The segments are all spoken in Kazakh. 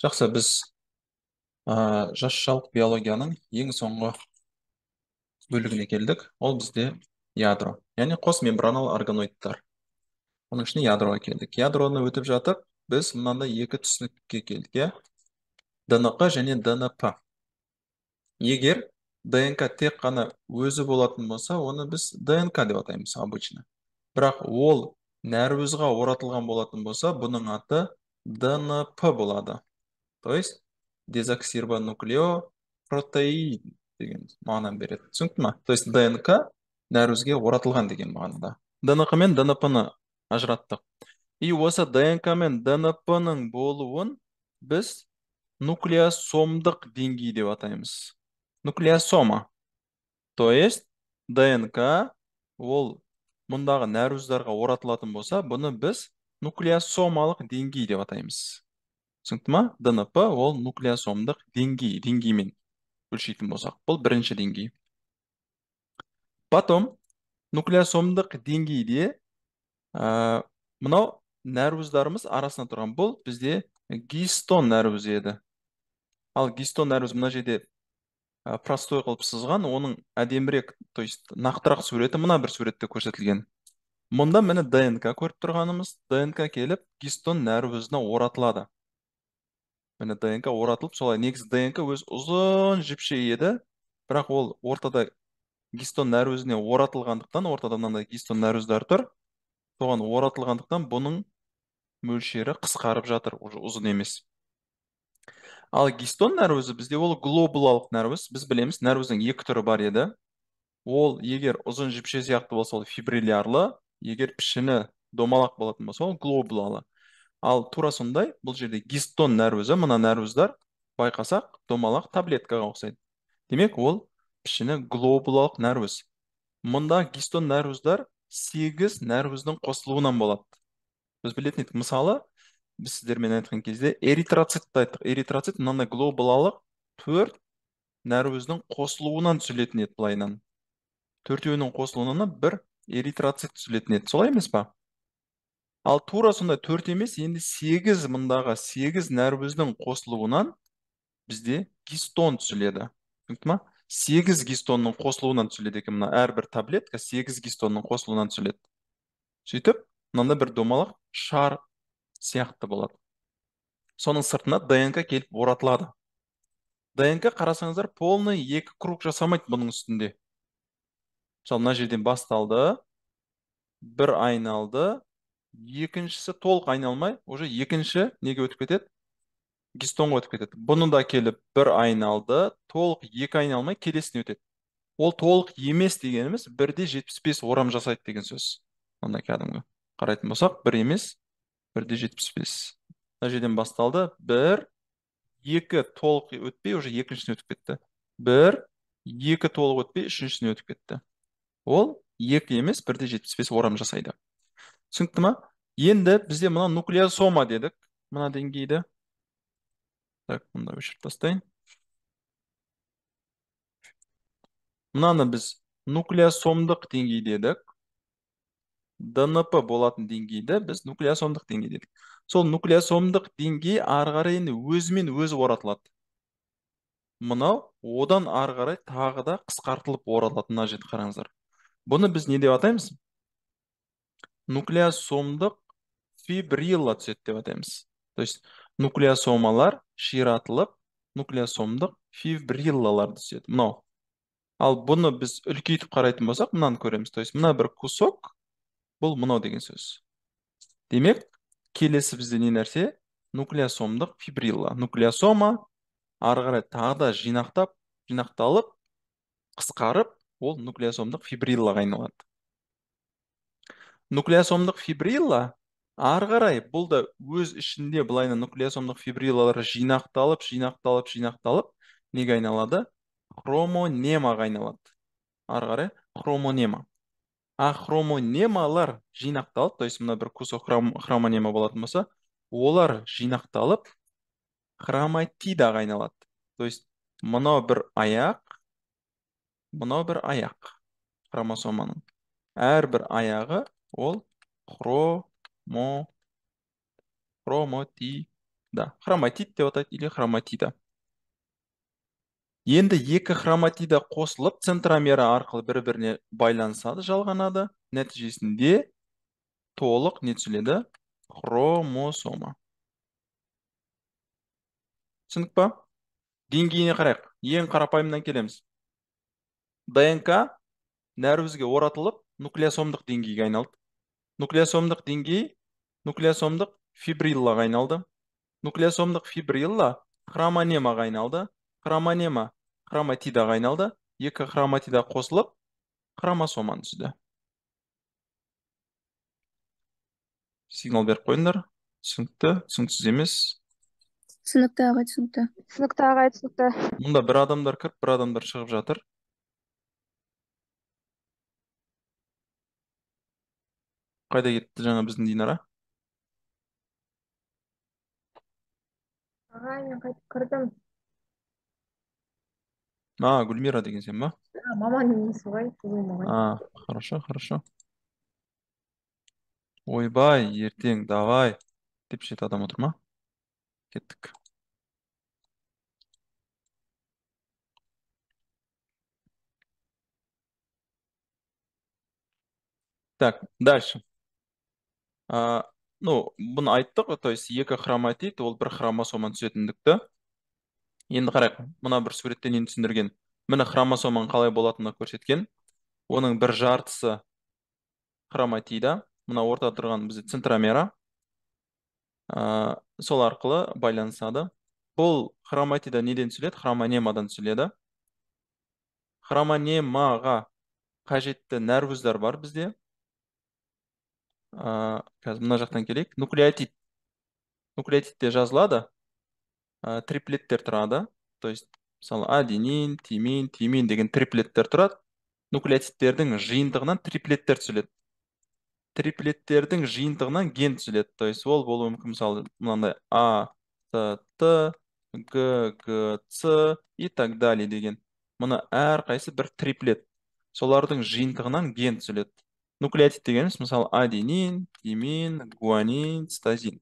жақсы біз ә, жасшалық биологияның ең соңғы бөлігіне келдік ол бізде ядро яғни қос мембраналы органоидтар оның ішіне ядроға келдік ядроны өтіп жатып біз мынандай екі түсінікке келдік иә днқ және днп егер днк тек қана өзі болатын болса оны біз днк деп атаймыз обычно бірақ ол нәруызға оратылған болатын болса бұның аты днп болады то есть дезоксирбонуклеопротеин деген мағына береді түсінікті ма то есть днк нәруізге оратылған деген мағынада днқ мен днп ны ажыраттық и осы днк мен днп ның болуын біз нуклеосомдық деңгей деп атаймыз нуклеосома то есть днк ол мұндағы нәруздарға оратылатын болса бұны біз нуклеосомалық деңгей деп атаймыз түсінікті ма днп ол нуклеосомдық деңгей деңгеймен өлшейтін болсақ бұл бірінші деңгей потом нуклеосомдық деңгейде ә, мынау нәруыздарымыз арасында тұрған бұл бізде гистон нәруызы еді ал гистон нәруызы мына жерде простой қылып сызған оның әдемірек то есть нақтырақ суреті мына бір суретте көрсетілген мұнда міне днк көріп тұрғанымыз днк келіп гистон нәруызына оратылады міне днк оратылып солай негізі днк өз ұзын жіпше еді бірақ ол ортада гистон нәрөзіне оратылғандықтан ортада мынандай гистон нәруіздар тұр соған оратылғандықтан бұның мөлшері қысқарып жатыр уже ұзын емес ал гистон нәрөзі бізде ол глобулалық нәруіз біз білеміз нәруіздің екі түрі бар еді ол егер ұзын жіпше сияқты болса ол фибриллярлы егер пішіні домалақ болатын болса ол глобулалы ал тура сондай бұл жерде гистон нәруізі мына нәруіздар байқасақ домалақ таблеткаға ұқсайды демек ол пішіні глобулалық нәруіз мұнда гистон нәруіздар сегіз нәруіздің қосылуынан болады біз білетін едік мысалы біз сіздермен айтқан кезде эритроцитті айттық эритроцит мынандай глобулалық төрт нәруіздің қосылуынан түзілетін еді былайынан төртеуінің қосылуынан бір эритроцит түзілетін еді солай емес па ал тура сондай төрт емес енді сегіз мұндағы сегіз нәрбіздің қосылуынан бізде гистон түсіледі. түсінікті ма сегіз гистонның қосылуынан түзіледі екен мына әрбір таблетка сегіз гистонның қосылуынан түсіледі. сөйтіп мынандай бір домалақ шар сияқты болады соның сыртына днк келіп оратылады днк қарасаңыздар полный екі круг жасамайды бұның үстінде мысалы мына жерден басталды бір айналды екіншісі толық айналмай уже екінші неге өтіп кетеді гистонға өтіп кетеді бұны да келіп бір айналды толық екі айналмай келесіне өтеді ол толық емес дегеніміз бірде жетпіс бес орам жасайды деген сөз мына кәдімгі қарайтын болсақ бір емес бірде жетпіс бес мына жерден басталды бір екі толық өтпей уже екіншісіне өтіп кетті бір екі толық өтпей үшіншісіне өтіп кетті ол екі емес бірде жетпіс бес орам жасайды түсінікті ма енді бізде мына нуклеосома дедік мына деңгейді так мында өшіріп тастайын мынаны біз нуклеосомдық деңгей дедік днп болатын деңгейді біз нуклеосомдық деңгей дедік сол нуклеосомдық деңгей ары қарай енді өзімен өзі оратылады мынау одан ары қарай тағы да қысқартылып оралады мына жерді қараңыздар бұны біз не деп атаймыз нуклеосомдық фибрилла түседі деп атаймыз то есть нуклеосомалар ширатылып нуклеосомдық фибриллалар түседі мынау ал бұны біз үлкейтіп қарайтын болсақ мынаны көреміз то есть мына бір кусок бұл мынау деген сөз демек келесі бізде не нәрсе нуклеосомдық фибрилла нуклеосома ары қарай тағы да жинақтап жинақталып қысқарып ол нуклеосомдық фибриллаға айналады нуклеосомдық фибрилла ары қарай бұл да өз ішінде былайына нуклеосомдық фибриллалар жинақталып жинақталып жинақталып неге айналады хромонемаға айналады ары қарай хромонема а хромонемалар жинақталып то есть мына бір кусок хромонема болатын болса олар жинақталып хроматидаға айналады то есть мынау бір аяқ мынау бір аяқ хромосоманың әрбір аяғы ол хромо да хроматит деп атайды или хроматида енді екі хроматида қосылып центромера арқылы бір біріне байланысады жалғанады нәтижесінде толық не түзіледі хромосома түсінік па деңгейіне қарайық ең қарапайымнан келеміз днк нәруізге оратылып нуклеосомдық деңгейге айналды нуклеосомдық деңгей нуклеосомдық фибриллаға айналды нуклеосомдық фибрилла хромонемаға айналды хромонема хроматидаға айналды екі хроматида қосылып хромосоманы түзді сигнал беріп қойыңдар түсінікті түсініксіз емес түсінікті ағай түсінікті түсінікті ағай түсінікті мұнда бір адамдар кіріп бір адамдар шығып жатыр қайда кетті жаңа біздің динара аға мен қайтып кірдім а гүлмира деген сен ба маманың несі ғой а хорошо хорошо ойбай ертең давай деп жеті адам отыр ма кеттік Так, дальше ә, ну бұны айттық то есть екі хроматид ол бір хромосоманы түсетіндікті енді қарайық мына бір суретте нені түсіндірген міне хромосоманың қалай болатынын көрсеткен оның бір жартысы хроматида мына орта тұрған бізде центромера ә, сол арқылы байланысады бұл хроматида неден түзіледі хромонемадан түзіледі хромонемаға қажетті нәруыздар бар бізде ә, қазір мына жақтан келейік нуклеотид нуклеотидте жазылады ә, триплеттер тұрады то есть мысалы аденин тимин тимин деген триплеттер тұрады нуклеотидтердің жиынтығынан триплеттер түзіледі триплеттердің жиынтығынан ген түзіледі то есть ол болуы мүмкін мысалы мынандай а т т г г ц и так далее деген мына әрқайсысы бір триплет солардың жиынтығынан ген түзіледі нуклеотид дегеніміз мысалы аденин тимин гуанин цитозин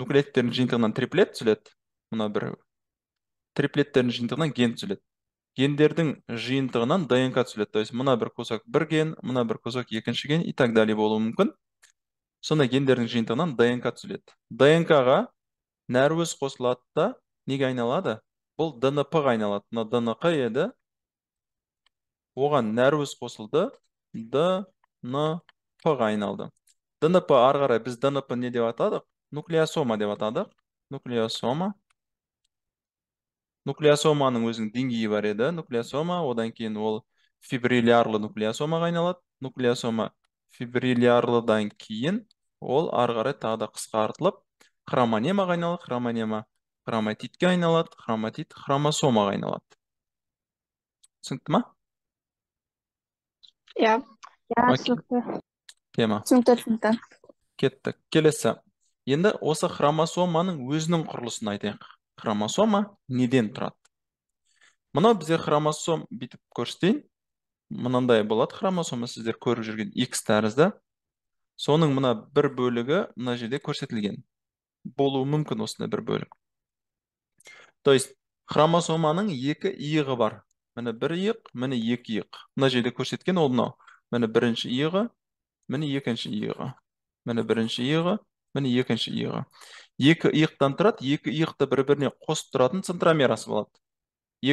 нуклеотидтердің жиынтығынан триплет түзіледі мына бір триплеттердің жиынтығынан ген түзіледі гендердің жиынтығынан днк түзіледі то есть мына бір кусок бір ген мына бір кусок екінші ген и так далее болуы мүмкін сондай гендердің жиынтығынан днк түзіледі днк ға нәруіз қосылады да неге айналады бұл днп ға айналады мына днқ еді оған нәруіз қосылды днп ға айналды днп ары қарай біз днп не деп атадық нуклеосома деп атадық нуклеосома нуклеосоманың өзінің деңгейі бар еді нуклеосома одан кейін ол фибриллярлы нуклеосомаға айналады нуклеосома фибриллярлыдан кейін ол ары қарай тағы да қысқартылып хромонемаға айналады хромонема хроматитке айналады хроматит хромосомаға айналады түсінікті ма иә иә түсінікті тема түсінікті түсінікті кеттік келесі енді осы хромосоманың өзінің құрылысын айтайық хромосома неден тұрады мынау бізде хромосом бүйтіп көрсетейін мынандай болады хромосома сіздер көріп жүрген x тәрізді соның мына бір бөлігі мына жерде көрсетілген болуы мүмкін осындай бір бөлік то есть хромосоманың екі иығы бар міне бір иық міне екі иық мына жерде көрсеткен ол мынау міне бірінші иығы міне екінші иығы міне бірінші иығы міне екінші иығы екі иықтан тұрады екі иықты бір біріне қосып тұратын центромерасы болады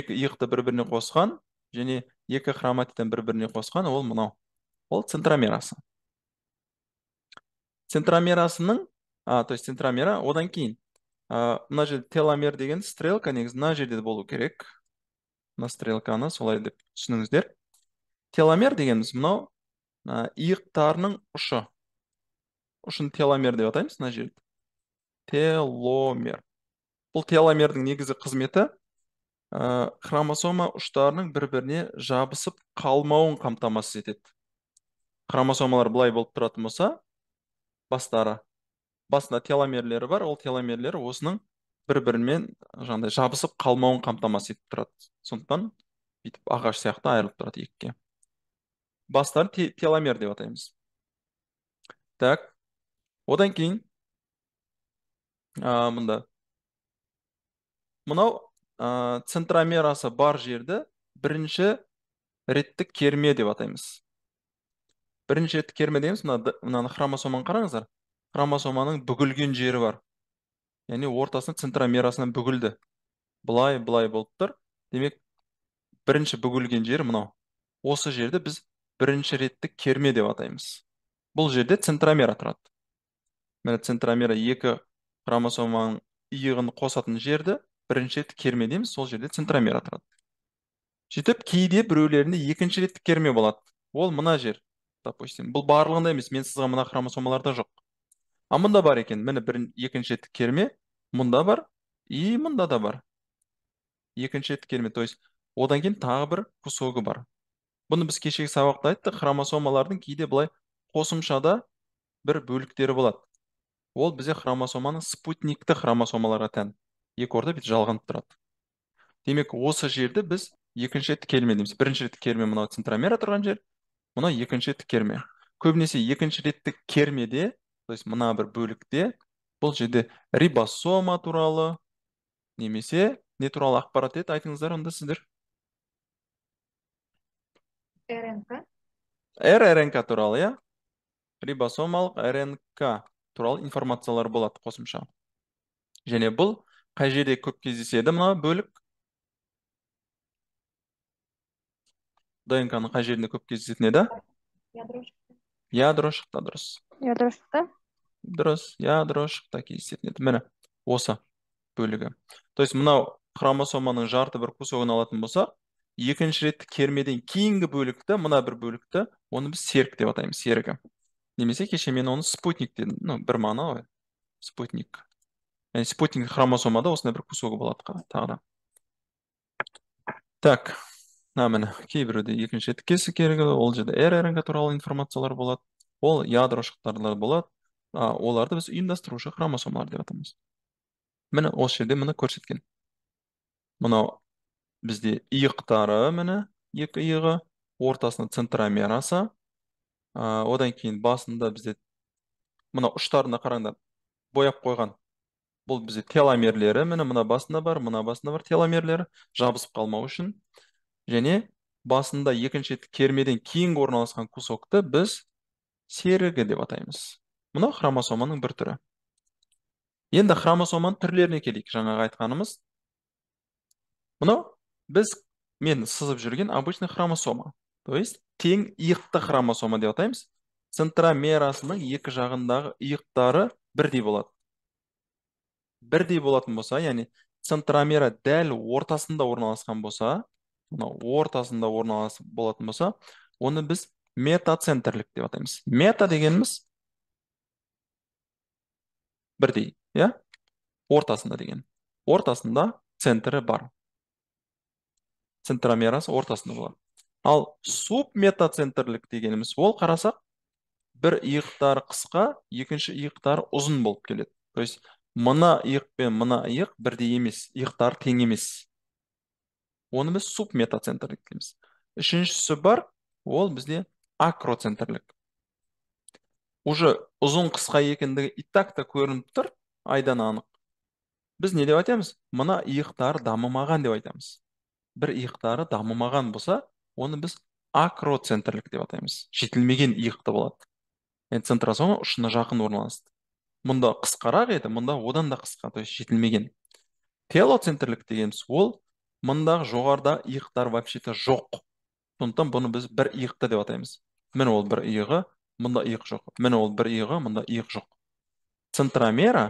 екі иықты бір біріне қосқан және екі хроматидтен бір біріне қосқан ол мынау ол центромерасы центромерасының а, то есть центромера одан кейін мына жерде теломер деген стрелка негізі мына жерде болу керек мына стрелканы солай деп түсініңіздер теломер дегеніміз мынау иықтарының ұшы ұшын теломер деп атаймыз мына жерді теломер бұл теломердің негізгі қызметі ә, хромосома ұштарының бір біріне жабысып қалмауын қамтамасыз етеді хромосомалар былай болып тұратын болса бастары басында теломерлері бар ол теломерлер осының бір бірімен жаңағыдай жабысып қалмауын қамтамасыз етіп тұрады сондықтан бүйтіп ағаш сияқты айырылып тұрады екіге бастарын теломер деп атаймыз так одан кейін ә, мында мынау ә, центромерасы бар жерді бірінші реттік керме деп атаймыз бірінші реттік керме дейміз мына мынаны хромосоманы қараңыздар хромосоманың бүгілген жері бар яғни ортасына центромерасынан бүгілді былай былай болып тұр демек бірінші бүгілген жер мынау осы жерді біз бірінші реттік керме деп атаймыз бұл жерде центромера тұрады міне центромера екі хромосоманың иығын қосатын жерді бірінші реттік керме дейміз сол жерде центромера тұрады сөйтіп кейде біреулерінде екінші реттік керме болады ол мына жер допустим бұл барлығында емес мен сызған мына хромосомаларда жоқ а мында бар екен міне бір екінші етік керме мұнда бар и мұнда да бар екінші етік керме то есть одан кейін тағы бір кусогы бар бұны біз кешегі сабақта айттық хромосомалардың кейде былай қосымшада бір бөліктері болады ол бізде хромосоманың спутникті хромосомаларға тән екі орта бүйтіп жалғанып тұрады демек осы жерді біз екінші рет керме дейміз бірінші реттік керме мынау центромера тұрған жер мынау екінші реттік керме көбінесе екінші реттік кермеде то есть мына бір бөлікте бұл жерде рибосома туралы немесе не туралы ақпарат еді айтыңыздар онда сіздер рнк Р-РНК туралы иә рибосомалық рнк туралы информациялар болады қосымша және бұл қай жерде көп кездеседі мына бөлік днк ның қай жерінде көп кездесетін еді ядрошықта дұрыс ядрошықта дұрыс иә дұрыс шықты кездесетін міне осы бөлігі то есть мынау хромосоманың жарты бір кусогын алатын болсақ екінші рет кермеден кейінгі бөлікті мына бір бөлікті оны біз серік деп атаймыз серігі немесе кеше мен оны спутник дедім ну бір мағына ғой спутник яғни спутник хромосомада осындай бір кусогы болады тағы да так мына міне кейбіреуде екінші рет кесік керегі ол жерде рнк туралы информациялар болады ол ядрошықтарлар болады оларды біз ұйымдастырушы хромосомалар деп атаймыз міне осы жерде міне көрсеткен мынау бізде иықтары міне екі иығы ортасында центромерасы одан кейін басында бізде мына ұштарына қараңдар бояп қойған бұл бізде теломерлері міне мына басында бар мына басында бар теломерлері жабысып қалмау үшін және басында екінші кермеден кейін орналасқан кусокты біз серігі деп атаймыз мынау хромосоманың бір түрі енді хромосоманың түрлеріне келейік жаңағы айтқанымыз мынау біз мен сызып жүрген обычный хромосома то есть тең иықты хромосома деп атаймыз центромерасының екі жағындағы иықтары бірдей болады бірдей болатын болса яғни центромера дәл ортасында орналасқан болса мынау ортасында орналасып болатын болса оны біз метацентрлік деп атаймыз мета дегеніміз бірдей иә ортасында деген ортасында центрі бар центромерасы ортасында болады ал субметацентрлік дегеніміз ол қарасақ бір иықтар қысқа екінші иықтар ұзын болып келеді то есть мына иық пен мына иық бірдей емес иықтары тең емес оны біз субметацентрлік дейміз үшіншісі бар ол бізде акроцентрлік уже ұзын қысқа екендігі и так та көрініп тұр айдан анық біз не деп айтамыз мына иықтары дамымаған деп айтамыз бір иықтары дамымаған болса оны біз акроцентрлік деп атаймыз жетілмеген иықты болады яғни центросома ұшына жақын орналасты мұнда қысқарақ еді мұнда одан да қысқа то есть жетілмеген телоцентрлік дегеніміз ол мындағы жоғарыда иықтар вообще то жоқ сондықтан бұны біз бір иықты деп атаймыз міне ол бір иығы мында иық жоқ міне ол бір иығы мында иық жоқ центромера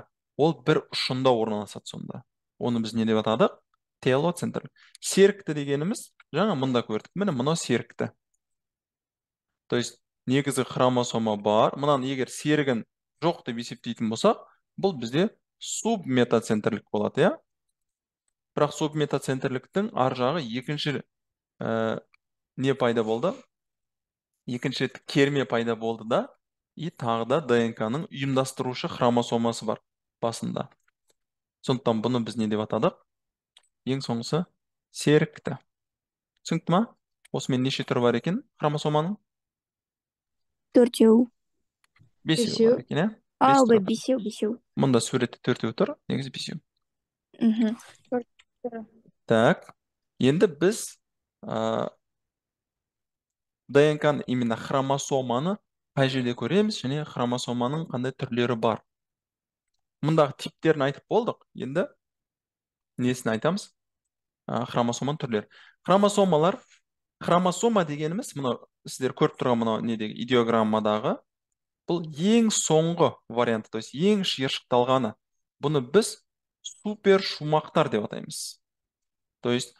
ол бір ұшында орналасады сонда оны біз не деп атадық телоцентр серікті дегеніміз жаңа мында көрдік міне мынау серікті то есть негізгі хромосома бар мынаны егер серігін жоқ деп есептейтін болсақ бұл бізде субметацентрлік болады иә бірақ субметацентрліктің ар жағы екінші э, не пайда болды екінші рет керме пайда болды да и тағы да днк ның ұйымдастырушы хромосомасы бар басында сондықтан бұны біз не деп атадық ең соңғысы серікті түсінікті ма осымен неше түрі бар екен хромосоманың төртеу бесеу бар екен иә бесеу бесеу мұнда суретте төртеу тұр негізі бесеу мхм так енді біз днкны именно хромосоманы қай жерде көреміз және хромосоманың қандай түрлері бар мұндағы типтерін айтып болдық енді несін айтамыз хромосоманың түрлері хромосомалар хромосома дегеніміз мынау сіздер көріп тұрған мынау недегі идеограммадағы бұл ең соңғы варианты то есть ең шиыршықталғаны бұны біз супер шумақтар деп атаймыз то есть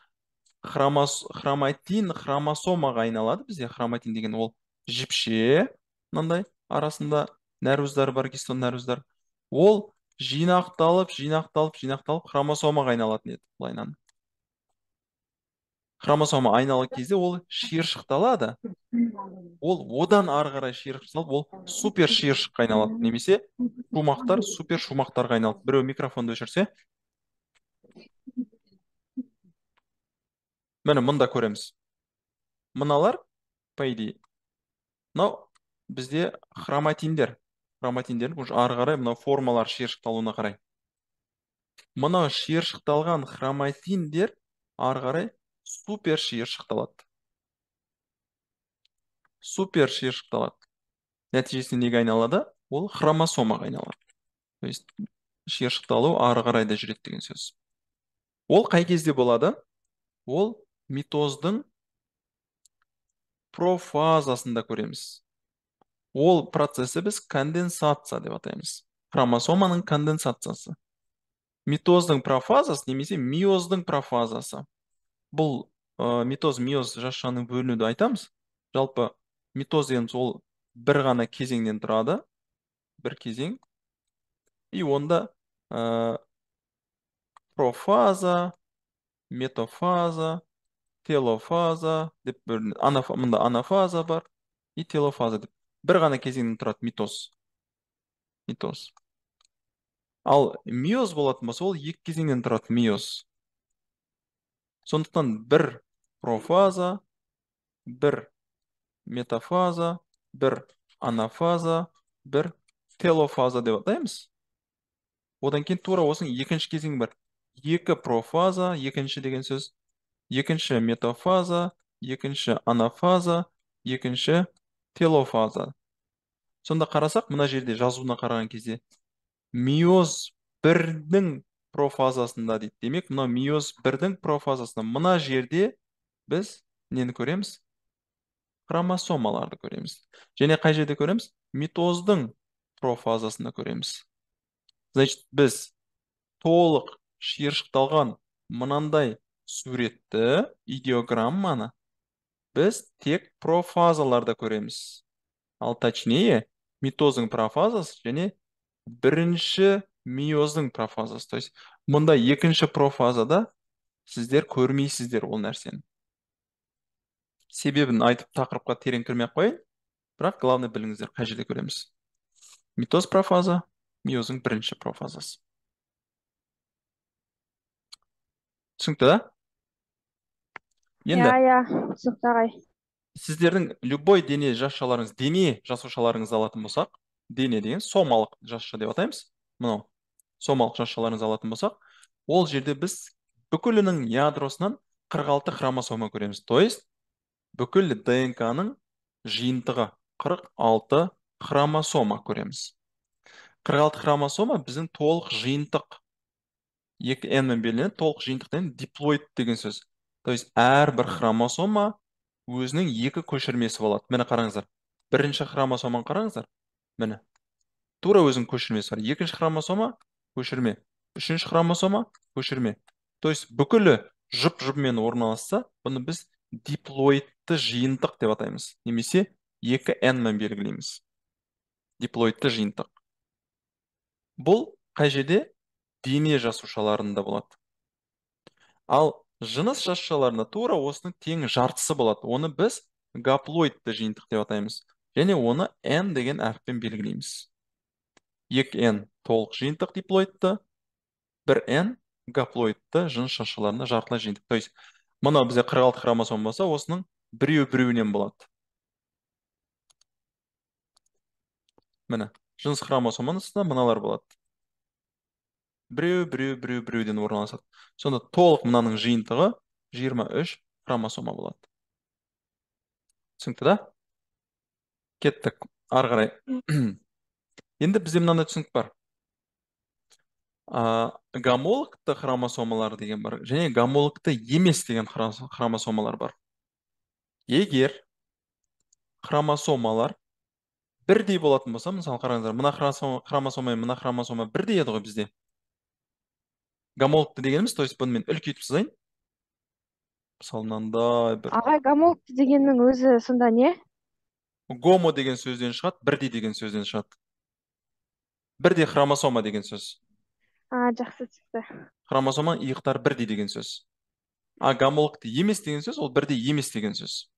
хромос, хроматин хромосомаға айналады бізде хроматин деген ол жіпше мынандай арасында нәруздар бар гистон нәруздар ол жинақталып жинақталып жинақталып хромосомаға айналатын еді былайынан хромосома айналған кезде ол шиыршықталады ол одан ары қарай шиыршықталып ол супер шиыршыққа айналады немесе шумақтар супер шумақтарға айналады біреу микрофонды өшірсе міне мында көреміз мыналар по идее мынау бізде хроматиндер хроматиндер уже ары қарай мынау формалар шиыршықталуына қарай мынау шиыршықталған хроматиндер ары қарай супер шиыршықталады супер шиыршықталады нәтижесінде неге айналады ол хромосомаға айналады то есть шиыршықталу ары қарай да жүреді деген сөз ол қай кезде болады ол митоздың профазасында көреміз ол процесі біз конденсация деп атаймыз хромосоманың конденсациясы митоздың профазасы немесе миоздың профазасы бұл митоз миоз жасшаның бөлінуді айтамыз жалпы митоз дегеніміз ол бір ғана кезеңнен тұрады бір кезең и онда профаза метафаза телофаза деп бөлінеді мында анафаза бар и телофаза деп бір ғана кезеңнен тұрады митоз митоз ал миоз болатын болса ол екі кезеңнен тұрады миоз сондықтан бір профаза бір метафаза бір анафаза бір телофаза деп атаймыз одан кейін тура осының екінші кезеңі бар екі профаза екінші деген сөз екінші метафаза екінші анафаза екінші телофаза сонда қарасақ мына жерде жазуына қараған кезде миоз бірдің профазасында дейді демек мұна миоз бірдің профазасында мына жерде біз нені көреміз хромосомаларды көреміз және қай жерде көреміз митоздың профазасында көреміз значит біз толық шиыршықталған мынандай суретті идеограмманы біз тек профазаларда көреміз ал точнее митоздың профазасы және бірінші миоздың профазасы то есть мұнда екінші профазада сіздер көрмейсіздер ол нәрсені себебін айтып тақырыпқа терең кірмей қойын, бірақ главное біліңіздер қай жерде көреміз митоз профаза миоздың бірінші профазасы түсінікті да енді иә иә ағай сіздердің любой дене жасушаларыңыз дене жасушаларыңызды алатын болсақ дене деген сомалық жасуша деп атаймыз мынау сомалық жасушаларыңызды алатын болсақ ол жерде біз бүкілінің ядросынан 46 хромосома көреміз то есть бүкіл днк ның жиынтығы 46 хромосома көреміз 46 хромосома біздің толық жиынтық екі нмен белгіленеді толық жиынтық деген диплоид деген сөз то есть әрбір хромосома өзінің екі көшірмесі болады міне қараңыздар бірінші хромосоманы қараңыздар міне тура өзінің көшірмесі бар екінші хромосома көшірме үшінші хромосома көшірме то есть бүкілі жұп жұпмен орналасса бұны біз диплоидты жиынтық деп атаймыз немесе екі N-мен белгілейміз диплоидты жиынтық бұл қай жерде дене жасушаларында болады ал жыныс шашшаларында тура осының тең жартысы болады оны біз гаплоидты жиынтық деп атаймыз және оны n деген әріппен белгілейміз 2n толық жиынтық диплоидты 1n гаплоидты жыныс жасшаларына жартылай жиынтық то есть мынау бізде 46 хромосома болса осының біреу біреуінен болады міне жыныс хромосоманың үстінде мыналар болады біреу біреу біреу біреуден орналасады сонда толық мынаның жиынтығы 23 хромосома болады түсінікті да кеттік ары қарай енді бізде мынандай түсінік бар ә, гомологты хромосомалар деген бар және гомологты емес деген хромосомалар бар егер хромосомалар бірдей болатын болса мысалы қараңыздар мына хромосома мен мына хромосома бірдей еді ғой бізде гомологты дегеніміз то есть бұны мен үлкейтіп сызайын мысалы мынандай бір ағай гомологты дегеннің өзі сонда не гомо деген сөзден шығады бірдей деген сөзден шығады бірдей хромосома деген сөз а жақсы түсінікті хромосома иықтары бірдей деген сөз а гомологты емес деген сөз ол бірдей емес деген сөз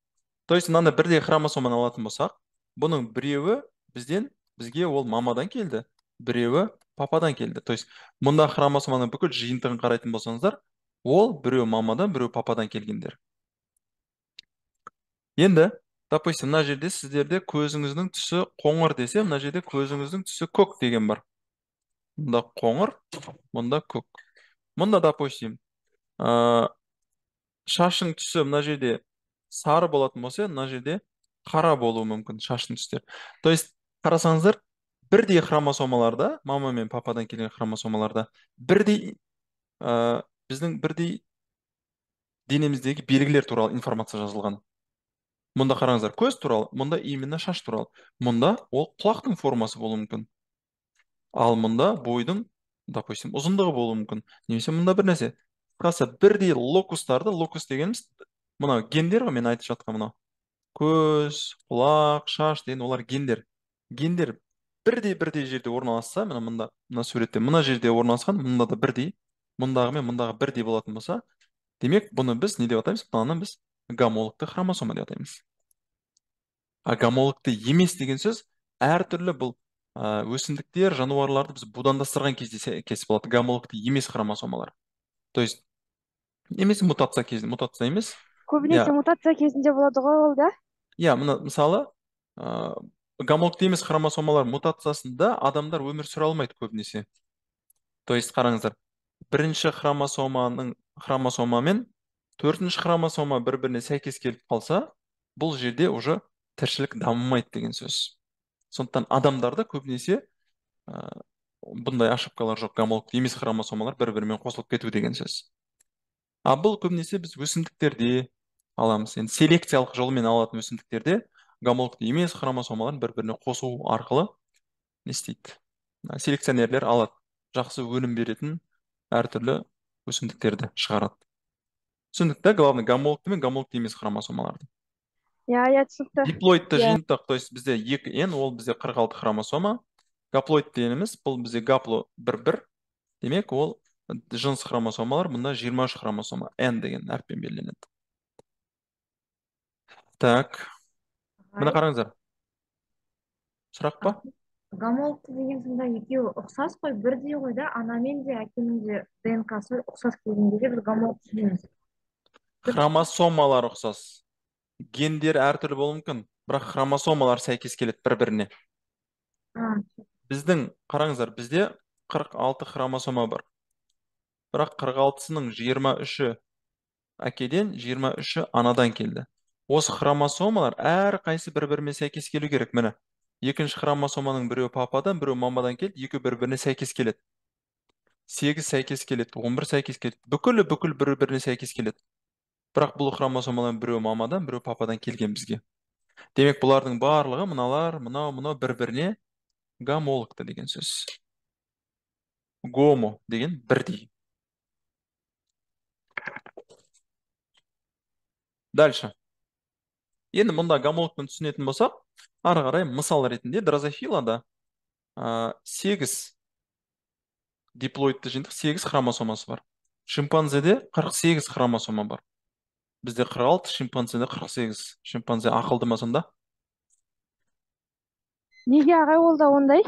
то есть мынандай бірдей хромосоманы алатын болсақ бұның біреуі бізден бізге ол мамадан келді біреуі пападан келді то есть мұнда хромосоманың бүкіл жиынтығын қарайтын болсаңыздар ол біреу мамадан біреу пападан келгендер енді допустим мына жерде сіздерде көзіңіздің түсі қоңыр десе мына жерде көзіңіздің түсі көк деген бар мұнда қоңыр мұнда көк мұнда допустим ә, шашың түсі мына жерде сары болатын болса мына жерде қара болуы мүмкін шаштың түстері то есть қарасаңыздар бірдей хромосомаларда мама мен пападан келген хромосомаларда бірдей ә, біздің бірдей денеміздегі белгілер туралы информация жазылған мұнда қараңыздар көз туралы мұнда именно шаш туралы мұнда ол құлақтың формасы болуы мүмкін ал мұнда бойдың допустим ұзындығы болуы мүмкін немесе мұнда бір нәрсе қысқасы бірдей локустарды локус дегеніміз мынау гендер ғой мен айтып жатқан мынау көз құлақ шаш деген олар гендер гендер бірдей бірдей жерде орналасса міне мында мына суретте мына жерде орналасқан мында да бірдей мұндағы мен мұндағы бірдей болатын болса демек бұны біз не деп атаймыз мынаны біз гомологты хромосома деп атаймыз а гомологты емес деген сөз әртүрлі бұл өсімдіктер жануарларды біз будандастырған кезде сәйкес болады гомологты емес хромосомалар то есть немесе мутация кезінде мутация емес көбінесе иә. мутация кезінде болады ғой ол да иә мына мысалы гомологты емес хромосомалар мутациясында адамдар өмір сүре алмайды көбінесе то есть қараңыздар бірінші хромосоманың хромосома мен төртінші хромосома бір біріне сәйкес келіп қалса бұл жерде уже тіршілік дамымайды деген сөз сондықтан адамдарда көбінесе ә, бұндай ошибкалар жоқ гомологты емес хромосомалар бір бірімен қосылып кету деген сөз ал бұл көбінесе біз өсімдіктерде аламыз енді селекциялық жолмен алатын өсімдіктерде гомологты емес хромосомаларын бір біріне қосу арқылы не істейді селекционерлер алады жақсы өнім беретін әртүрлі өсімдіктерді шығарады түсіндік та главный гомологты мен гомологты емес хромосомаларды иә иә түсінікті диплоидты жиынтық то есть бізде екі н ол бізде қырық алты хромосома гаплоид дегеніміз бұл бізде гапло бір бір демек ол жыныс хромосомалар мұнда жиырма үш хромосома н деген әріппен белгіленеді так мына қараңыздар сұрақ па гомологты деген сонда екеуі ұқсас қой бірдей ғой да анамен де әкенің де днксы ұқсас келгендеге біз гомолог дейміз хромосомалар ұқсас гендер әртүрлі болуы мүмкін бірақ хромосомалар сәйкес келеді бір біріне біздің қараңыздар бізде 46 хромосома бар бірақ 46-сының 23-і әкеден 23-і анадан келді осы хромосомалар қайсы бір бірімен сәйкес келу керек міне екінші хромосоманың біреуі пападан біреуі мамадан келді екеуі бір біріне сәйкес келеді сегіз сәйкес келеді он бір сәйкес келеді бүкілі бүкіл бір біріне сәйкес келеді бірақ бұл хромосомалардың біреуі мамадан біреуі пападан келген бізге демек бұлардың барлығы мыналар мынау мынау бір біріне гомологты деген сөз гомо деген бірдей дальше енді мұнда гомологпен түсінетін болсақ ары қарай мысал ретінде дрозофилада сегіз диплоидты жиынтық сегіз хромосомасы бар шимпанзеде 48 хромосома бар бізде 46 шимпанзеде 48 шимпанзе ақылды ма сонда неге ағай ол ондай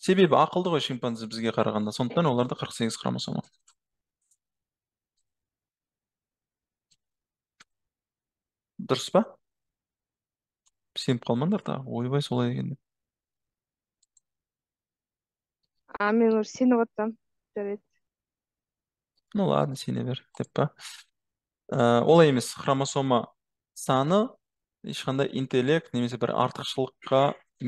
себебі ақылды ғой шимпанзе бізге қарағанда сондықтан оларда 48 хромосома дұрыс па сеніп қалмаңдар тағы ойбай солай екен деп а мен уже сеніп отырмын жарайды ну ладно сене бер деп па ә, олай емес хромосома саны ешқандай интеллект немесе бір артықшылыққа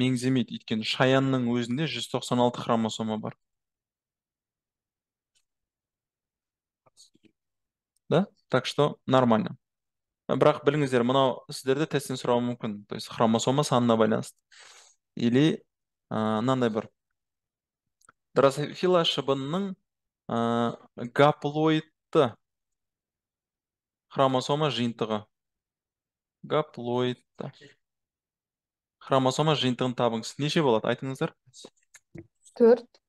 меңземейді өйткені шаянның өзінде 196 хромосома бар да так что нормально бірақ біліңіздер мынау сіздерде тесттен сұрауы мүмкін то есть хромосома санына байланысты или мынандай бір дрозофила шыбынының ә, гаплоидты хромосома жиынтығы гаплоидты хромосома жиынтығын табыңыз неше болады айтыңыздар төрт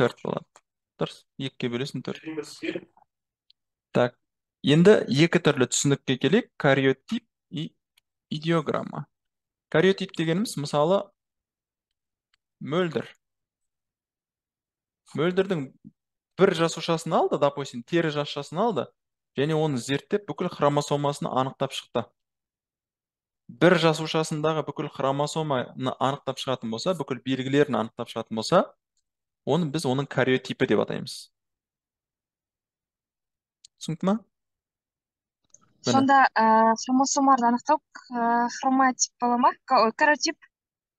төрт болады дұрыс екіге бөлесің төрт так енді екі түрлі түсінікке келейік кариотип и идеограмма. кариотип дегеніміз мысалы мөлдір мөлдірдің бір жасушасын алды допустим тері жасушасын алды және оны зерттеп бүкіл хромосомасын анықтап шықты бір жасушасындағы бүкіл хромосоманы анықтап шығатын болса бүкіл белгілерін анықтап шығатын болса оны біз оның кариотипі деп атаймыз түсінікті ма сонда ә, хромосомаларды анықтау хроматип бола ма каротип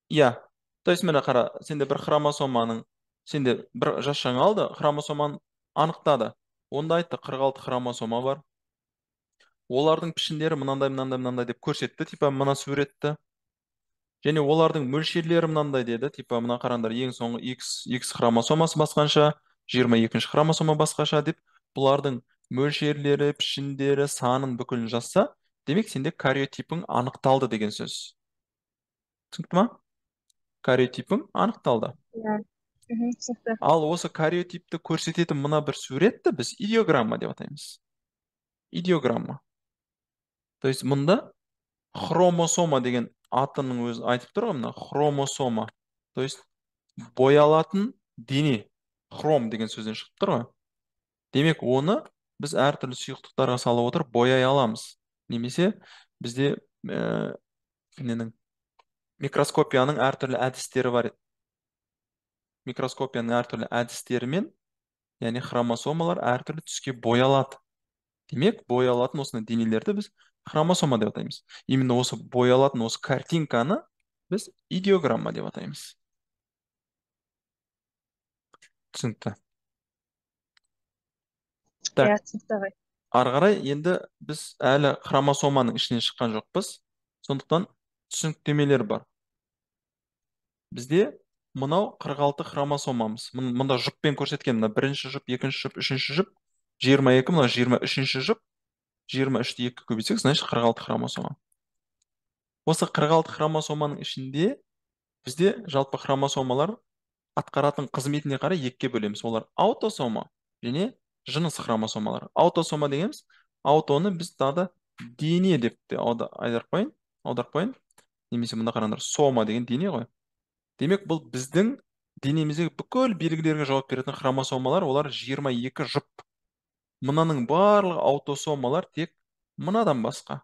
иә то есть міне қара сенде бір хромосоманың сенде бір жас жаңа алды хромосоманы анықтады онда айтты қырық алты хромосома бар олардың пішіндері мынандай мынандай мынандай деп көрсетті типа мына суретті және олардың мөлшерлері мынандай деді типа мына қараңдар ең соңғы x x хромосомасы басқанша жиырма екінші хромосома басқаша деп бұлардың мөлшерлері пішіндері санын бүкілін жазса демек сенде кариотипің анықталды деген сөз түсінікті ма кариотипің анықталды иә. ал осы кариотипті көрсететін мына бір суретті біз идеограмма деп атаймыз Идеограмма. то есть мұнда хромосома деген атының өзі айтып тұр ғой мына хромосома то есть боялатын дене хром деген сөзден шығып тұр ғой демек оны біз әртүрлі сұйықтықтарға сала отырып бояй аламыз немесе бізде ә, ненің микроскопияның әртүрлі әдістері бар еді микроскопияның әртүрлі әдістерімен яғни хромосомалар әртүрлі түске боялады демек боялатын осындай денелерді біз хромосома деп атаймыз именно осы боялатын осы картинканы біз идеограмма деп атаймыз түсінікті Иә, так ары қарай енді біз әлі хромосоманың ішінен шыққан жоқпыз сондықтан түсініктемелер бар бізде мынау 46 хромосомамыз мында жұппен көрсеткен мына бірінші жұп екінші жұп үшінші жұп 22 мына жиырма үшінші жұп жиырма ті 2 көбейтсек значит қырық алты хромосома осы қырық алты хромосоманың ішінде бізде жалпы хромосомалар атқаратын қызметіне қарай екіге бөлеміз олар аутосома және жыныс хромосомалар аутосома дегеніміз аутоны біз тағы да дене деп те аударып қояйын аударып қояйын немесе мына қараңдар сома деген дене ғой демек бұл біздің денеміздегі бүкіл белгілерге жауап беретін хромосомалар олар 22 жұп мынаның барлығы аутосомалар тек мынадан басқа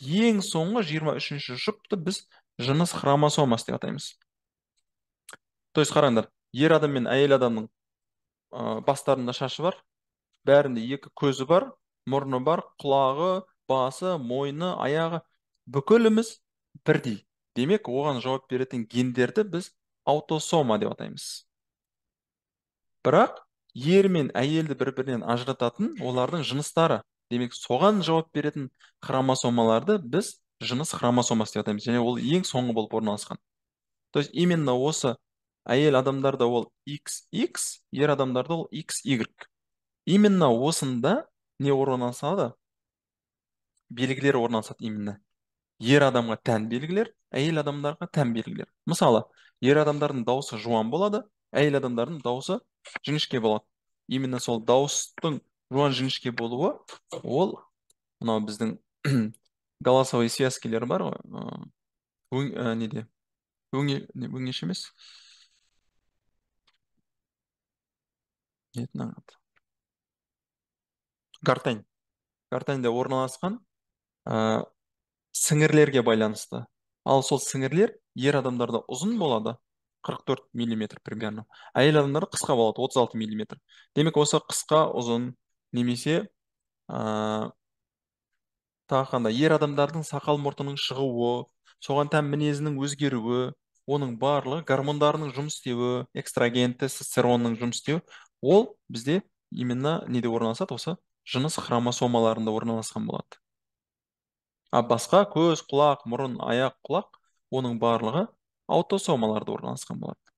ең соңғы 23 үшінші жұпты біз жыныс хромосомасы деп атаймыз то есть қараңдар ер адам мен әйел адамның Э, бастарында шашы бар бәрінде екі көзі бар мұрны бар құлағы басы мойны аяғы бүкіліміз бірдей демек оған жауап беретін гендерді біз аутосома деп атаймыз бірақ ер мен әйелді бір бірінен ажырататын олардың жыныстары демек соған жауап беретін хромосомаларды біз жыныс хромосомасы деп атаймыз және ол ең соңғы болып орналасқан то есть именно осы әйел адамдарда ол xx ер адамдарда ол xy именно осында не орналасады белгілер орналасады именно ер адамға тән белгілер әйел адамдарға тән белгілер мысалы ер адамдардың дауысы жуан болады әйел адамдардың дауысы жіңішке болады именно сол дауыстың жуан жіңішке болуы ол мынау біздің голосовой связкилер бар ғой неде өңеш емес не аңғарды гортань гортаньда орналасқан э, сіңірлерге байланысты ал сол сіңірлер ер адамдарда ұзын болады 44 миллиметр примерно әйел адамдарда қысқа болады 36 миллиметр демек осы қысқа ұзын немесе ә, тағы қандай ер адамдардың сақал мұртының шығуы соған тән мінезінің өзгеруі оның барлығы гормондарының жұмыс істеуі экстрагентті жұмыс істеуі ол бізде именно неде орналасады осы жыныс хромосомаларында орналасқан болады а басқа көз құлақ мұрын аяқ құлақ оның барлығы аутосомаларда орналасқан болады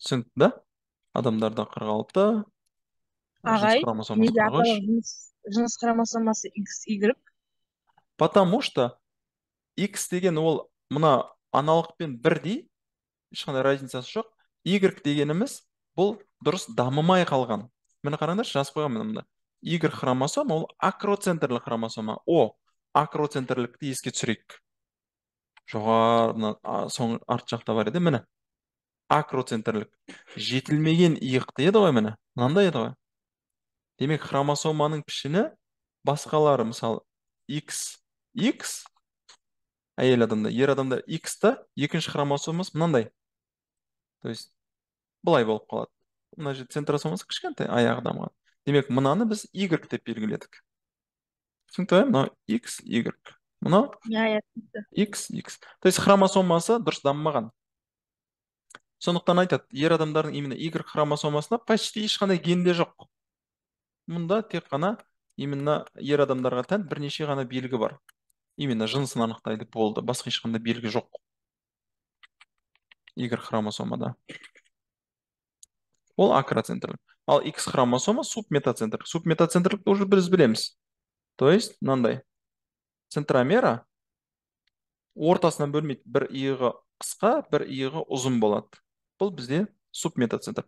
түсінікті да адамдарда қырық алты ағай жыныс хромосомасы x y потому что x деген ол мына аналықпен бірдей ешқандай разницасы жоқ y дегеніміз бұл дұрыс дамымай қалған міне қараңдаршы жазып қойғанмын мына игр хромосома ол акроцентрлік хромосома о акроцентрлікті еске түсірейік жоғары мына соң арт жақта бар еді міне акроцентрлік жетілмеген иықты еді ғой міне мынандай еді ғой демек хромосоманың пішіні басқалары мысалы x x әйел адамда ер адамда x та екінші хромосомасы мынандай то есть былай болып қалады мына жерде центросомасы кішкентай аяғы дамыған демек мынаны біз y деп белгіледік түсінікті мынау x y мынау иә x x то есть хромосомасы дұрыс дамымаған сондықтан айтады ер адамдардың именно y хромосомасында почти ешқандай генде жоқ мұнда тек қана именно ер адамдарға тән бірнеше ғана белгі бар именно жынысын анықтайды болды басқа ешқандай белгі жоқ y хромосомада ол акроцентрлік ал x хромосома субметацентрлік субметацентрлікті уже біз білеміз то есть мынандай центромера ортасынан бөлмейді бір иығы қысқа бір иығы ұзын болады бұл бізде субметацентр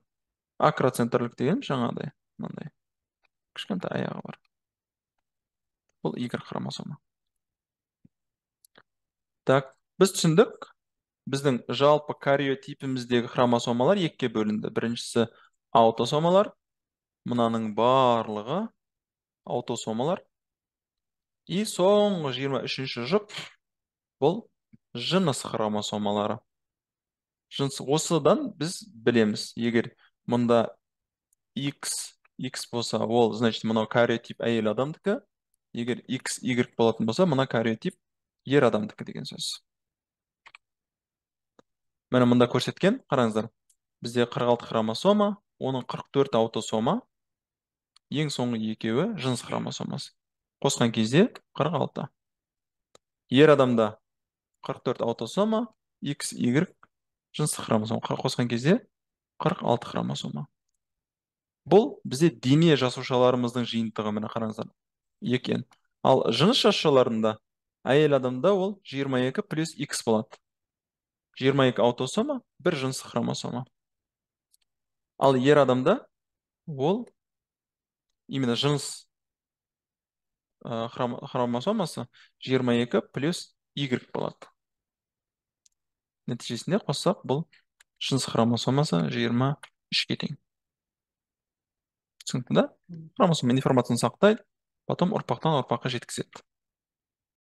акроцентрлік деген жаңағыдай мынандай кішкентай аяғы бар бұл y хромосома так біз түсіндік біздің жалпы кариотипіміздегі хромосомалар екіге бөлінді біріншісі аутосомалар мынаның барлығы аутосомалар и соңғы жиырма үшінші жұп бұл жыныс хромосомалары жыныс осыдан біз білеміз егер мұнда x x болса ол значит мынау кариотип әйел адамдікі егер x y болатын болса мына кариотип ер адамдікі деген сөз міне мында көрсеткен қараңыздар бізде 46 хромосома оның 44 аутосома ең соңғы екеуі жыныс хромосомасы қосқан кезде 46 ер адамда 44 аутосома x y жыныстық хромосома қосқан кезде 46 хромосома бұл бізде дене жасушаларымыздың жиынтығы міне қараңыздар екен ал жыныс жасушаларында әйел адамда ол 22 плюс x болады 22 аутосома бір жыныс хромосома ал ер адамда ол именно жыныс ә, хромосомасы 22 плюс y болады нәтижесінде қоссақ бұл жыныс хромосомасы 23 үшке тең түсінікті да хромосома информацияны сақтайды потом ұрпақтан ұрпаққа жеткізеді